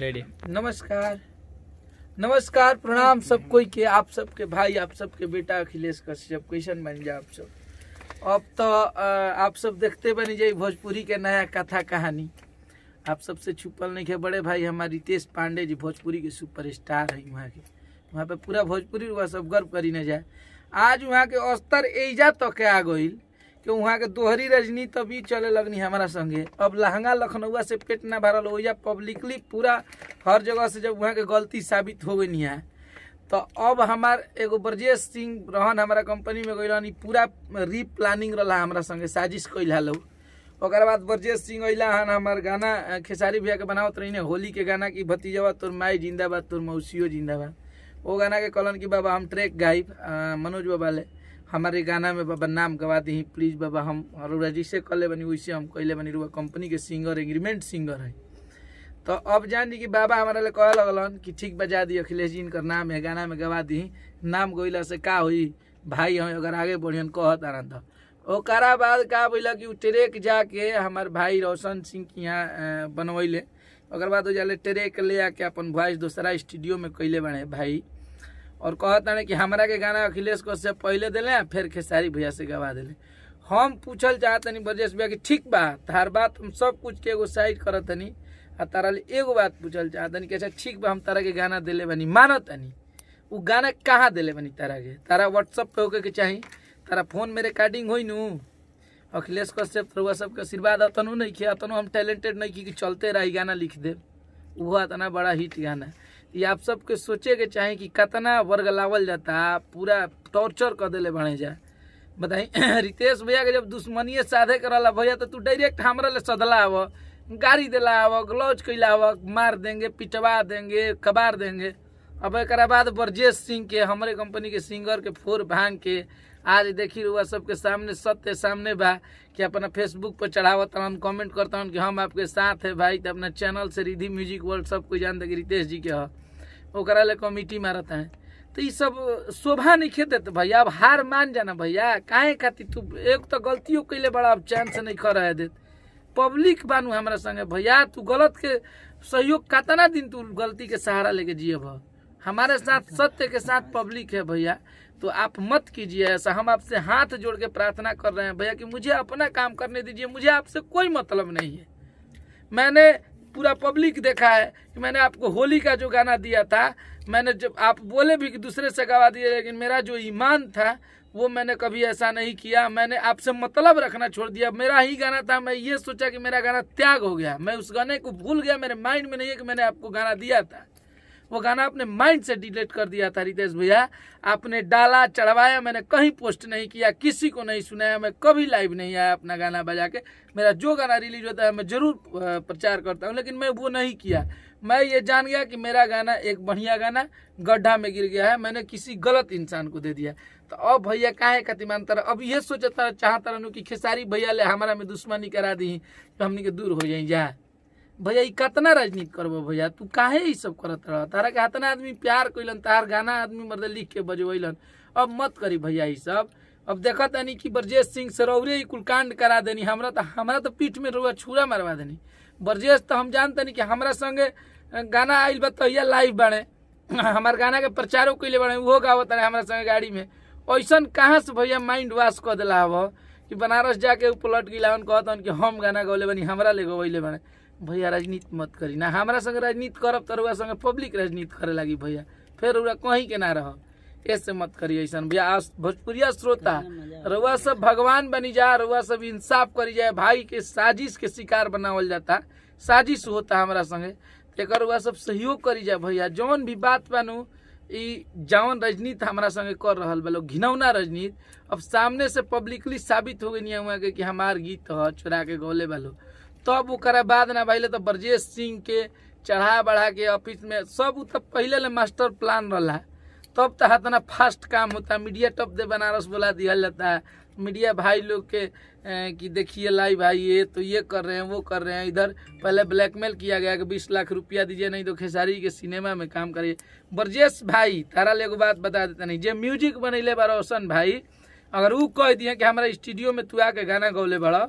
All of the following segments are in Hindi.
रेडी नमस्कार नमस्कार प्रणाम सब कोई के आप सबके भाई आप सबके बेटा अखिलेश कश्यप कैसन बन जाए आप सब अब तो आप सब देखते बनी जाए भोजपुरी के नया कथा कहानी आप सबसे छुपल नहीं है बड़े भाई हमारे रितेश पांडे जी भोजपुरी के सुपरस्टार है वहाँ के वहाँ पे पूरा भोजपुरी वह सब गर्व करी न जाए आज वहाँ के स्तर एजा तक तो आ गई कि वहाँ के दोहरी रजनी तभी चले लगनी हमारा संगे अब लहंगा लखनऊ से पेट ना भरल हो या पब्लिकली पूरा हर जगह से जब वहाँ के गलती साबित हो गई है तो अब हमार एगो ब्रजेश सिंह रहन हमारा कंपनी में गई पूरा री प्लानिंग रहा हमारा संगे साजिश कैल है लोग और बाद ब्रजेश सिंह अला हन हमार गाना खेसारी भैया के बनावत रही होली के गाना भतीजा भतीजवा तुर माई जिंदाबाद तोर मौसियो जिंदाबाद वो गाना के कलन कि बाबा हम ट्रैक गाइब मनोज बाबा ले हमारे गाना में बाबा नाम गवा दी प्लीज बाबा हम रउरा जैसे कल बनी वैसे हम कैले बनी रुआ कंपनी के सिंगर एग्रीमेंट सिंगर है तो अब जान दी कि बाबा हमारा लिए कह लगलन कि ठीक बजा दी अखिलेश जी इनका नाम है गाना में गवा दी नाम गैला से का हुई भाई हम अगर आगे बढ़ियन कहत तारा तो ओकरा बाद का बोला कि ट्रेक जाके हमार भाई रोशन सिंह के यहाँ बनवैले ओकर बाद ट्रेक ले आके अपन वॉइस दूसरा स्टूडियो में कैले बने भाई और कहता कि हमारा के गाना अखिलेश से पहले दिले फिर खेसारी भैया से गवा दिले हम पूछल चाहतनी ब्रजेश भैया कि ठीक बा तार बात हम सब कुछ के एगो साइड करतनी आ तारा एगो बात पूछल चाहतनी कि अच्छा ठीक बा हम तारा के गाना दिले बनी मानतनी उ गाना कहाँ दिले बनी तारा के तारा व्हाट्सअप पे होके के चाहिए तारा फोन में रिकॉर्डिंग होई नू अखिलेश कश्यप तरुआ सबके आशीर्वाद अतनु नहीं किया अतनु हम टैलेंटेड नहीं की कि चलते रही गाना लिख दे वो अतना बड़ा हिट गाना है ये आप सबके सोचे के चाहे कि कतना वर्ग लावल जाता पूरा टॉर्चर कर दिले भाई जा बताई रितेश भैया के जब दुश्मनी साधे कर भैया तो तू डायरेक्ट हमारा ले सदला आव गाड़ी दिला आव ग्लौज कैला आव मार देंगे पिटवा देंगे कबार देंगे अब एक बाद ब्रजेश सिंह के हमारे कंपनी के सिंगर के फोर भांग के आज देखी रहुआ सबके सामने सत्य सामने बा कि अपना फेसबुक पर चढ़ावता हूँ कमेंट करता हूँ कि हम आपके साथ है भाई तो अपना चैनल से रिधि म्यूजिक वर्ल्ड सब कोई जानते कि रितेश जी के हा ले कमिटी मारता है तो ये सब शोभा नहीं खेते तो भैया अब हार मान जाना भैया काहे खाती तू एक तो गलतियों कैले बड़ा अब चैन से नहीं खड़ा है देते पब्लिक बानू हमारे संगे भैया तू गलत के सहयोग कतना दिन तू गलती के सहारा लेके जिये हमारे साथ सत्य के साथ पब्लिक है भैया तो आप मत कीजिए ऐसा हम आपसे हाथ जोड़ के प्रार्थना कर रहे हैं भैया कि मुझे अपना काम करने दीजिए मुझे आपसे कोई मतलब नहीं है मैंने पूरा पब्लिक देखा है कि मैंने आपको होली का जो गाना दिया था मैंने जब आप बोले भी कि दूसरे से गवा दिया लेकिन मेरा जो ईमान था वो मैंने कभी ऐसा नहीं किया मैंने आपसे मतलब रखना छोड़ दिया मेरा ही गाना था मैं ये सोचा कि मेरा गाना त्याग हो गया मैं उस गाने को भूल गया मेरे माइंड में नहीं है कि मैंने आपको गाना दिया था वो गाना आपने माइंड से डिलीट कर दिया था रितेश भैया आपने डाला चढ़वाया मैंने कहीं पोस्ट नहीं किया किसी को नहीं सुनाया मैं कभी लाइव नहीं आया अपना गाना बजा के मेरा जो गाना रिलीज होता है मैं ज़रूर प्रचार करता हूँ लेकिन मैं वो नहीं किया मैं ये जान गया कि मेरा गाना एक बढ़िया गाना गड्ढा में गिर गया है मैंने किसी गलत इंसान को दे दिया तो अब भैया काहे खतिमान तरह अब यह सोचा था चाहता रहू कि खेसारी भैया ले हमारा में दुश्मनी करा दी तो हमने के दूर हो जाए जा भैया कतना राजनीति करब भैया तू काहे सब करत रह तारा के हतना आदमी प्यार कैलन तार गाना आदमी मर्द लिख के बजवैलन अब मत करी भैया ये सब अब देख तनी कि ब्रजेश सिंह सरोवरे ही कुलकांड करा देनी हमरा तो हमरा तो पीठ में रुआ छुरा मारवा देनी ब्रजेश तो हम तनी कि हमरा संगे गाना आइल बा तहिया लाइव बने हमार गाना के प्रचारो कैले बने वो गाव रहे हमरा संगे गाड़ी में ऐसा कहाँ से भैया माइंड वॉश कर दिला हब कि बनारस जाके पलट गिला कहतन कि हम गाना गौले बनी हमारा ले गौले बने भैया राजनीति मत करी ना हमारा संग राजनीति करब तो संगे पब्लिक राजनीति करे लगी भैया फिर वह कहीं के ना रह ऐसे मत करी ऐसा भैया भोजपुरिया श्रोता रुआ सब भगवान बनी जा रुआ सब इंसाफ करी जाए भाई के साजिश के शिकार बनावल जाता साजिश होता हमारा संगे एक वह सब सहयोग करी जाए भैया जौन भी बात बनू जौन रजनीत हमारा संगे कर रहा बलो घिनौना रजनीत अब सामने से पब्लिकली साबित हो गई हुआ कि हमार गीत ह चुरा के गौले बलो तब तो ओकरा बाद ना भाई तो ब्रजेश सिंह के चढ़ा बढ़ा के ऑफिस में सब उ पहले ले मास्टर प्लान रहा तब तो हाथ ना फास्ट काम होता मीडिया टॉप दे बनारस बोला दिया जाता है मीडिया भाई लोग के ए, कि देखिए लाई भाई ये तो ये कर रहे हैं वो कर रहे हैं इधर पहले ब्लैकमेल किया गया कि बीस लाख रुपया दीजिए नहीं तो खेसारी के सिनेमा में काम करिए ब्रजेश भाई तारा ले बात बता देते नहीं जे म्यूजिक बनैले बा रोशन भाई अगर वो कह दिए कि हमारा स्टूडियो में तू आके गाना गौले बड़ा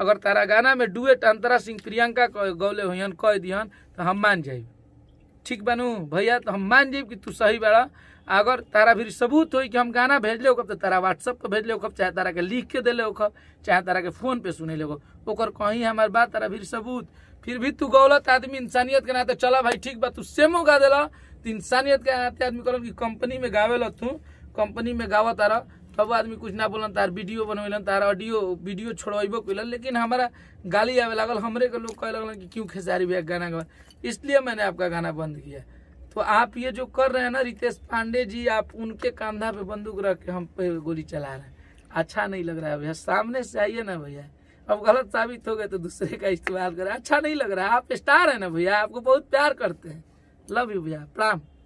अगर तारा गाना में डुएट अंतरा सिंह प्रियंका गौले हो कह दिहन तो हम मान जाए ठीक बनू भैया तो हम मान जाए कि तू सही बड़ा अगर तारा भी सबूत हो कि हम गाना भेज ले तो तारा व्हाट्सअप पर भेज ले चाहे तारा के लिख के दे ले चाहे तारा के फोन पे सुने ले कहीं हमारे बात तारा भी सबूत फिर भी तू गौलत आदमी इंसानियत के नाते चला भाई ठीक बा तू सेमो गा दिला तो इंसानियत के नाते आदमी कल कि कंपनी में गावे लो तू कंपनी में गावा तारा सब आदमी कुछ ना बोलन तार वीडियो बनवेलन तार ऑडियो वीडियो छोड़बो कल लेकिन हमारा गाली आवे लगल हमरे के लोग कह लगल कि क्यों खेसारी भैया गाना गा इसलिए मैंने आपका गाना बंद किया तो आप ये जो कर रहे हैं ना रितेश पांडे जी आप उनके कांधा पे बंदूक रख के हम पे गोली चला रहे हैं अच्छा नहीं लग रहा है भैया सामने से आइए ना भैया अब गलत साबित हो गए तो दूसरे का इस्तेमाल करें अच्छा नहीं लग रहा है आप स्टार है ना भैया आपको बहुत प्यार करते हैं लव यू भैया प्रणाम